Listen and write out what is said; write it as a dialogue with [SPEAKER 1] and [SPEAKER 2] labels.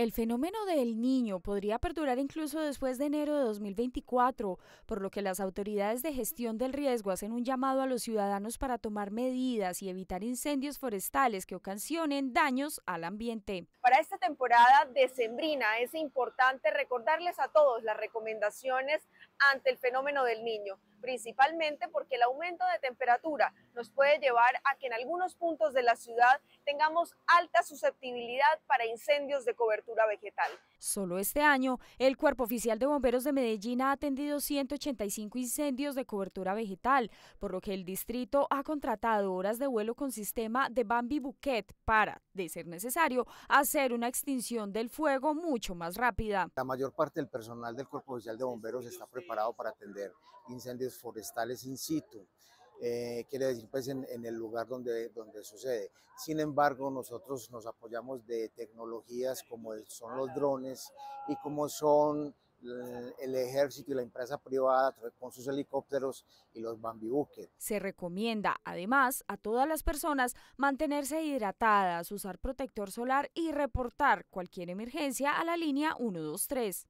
[SPEAKER 1] El fenómeno del niño podría perdurar incluso después de enero de 2024, por lo que las autoridades de gestión del riesgo hacen un llamado a los ciudadanos para tomar medidas y evitar incendios forestales que ocasionen daños al ambiente.
[SPEAKER 2] Para esta temporada decembrina es importante recordarles a todos las recomendaciones ante el fenómeno del niño principalmente porque el aumento de temperatura nos puede llevar a que en algunos puntos de la ciudad tengamos alta susceptibilidad para incendios de cobertura vegetal.
[SPEAKER 1] Solo este año, el Cuerpo Oficial de Bomberos de Medellín ha atendido 185 incendios de cobertura vegetal, por lo que el distrito ha contratado horas de vuelo con sistema de Bambi Buquet para, de ser necesario, hacer una extinción del
[SPEAKER 3] fuego mucho más rápida. La mayor parte del personal del Cuerpo Oficial de Bomberos está preparado para atender incendios forestales in situ. Eh, quiere decir pues en, el lugar donde, donde sucede. Sin embargo, nosotros nos apoyamos de tecnologías como son los drones y como son el, ejército y la empresa privada con sus helicópteros y los bambibuques.
[SPEAKER 1] Se recomienda además a todas las personas mantenerse hidratadas, usar protector solar y reportar cualquier emergencia a la línea 123.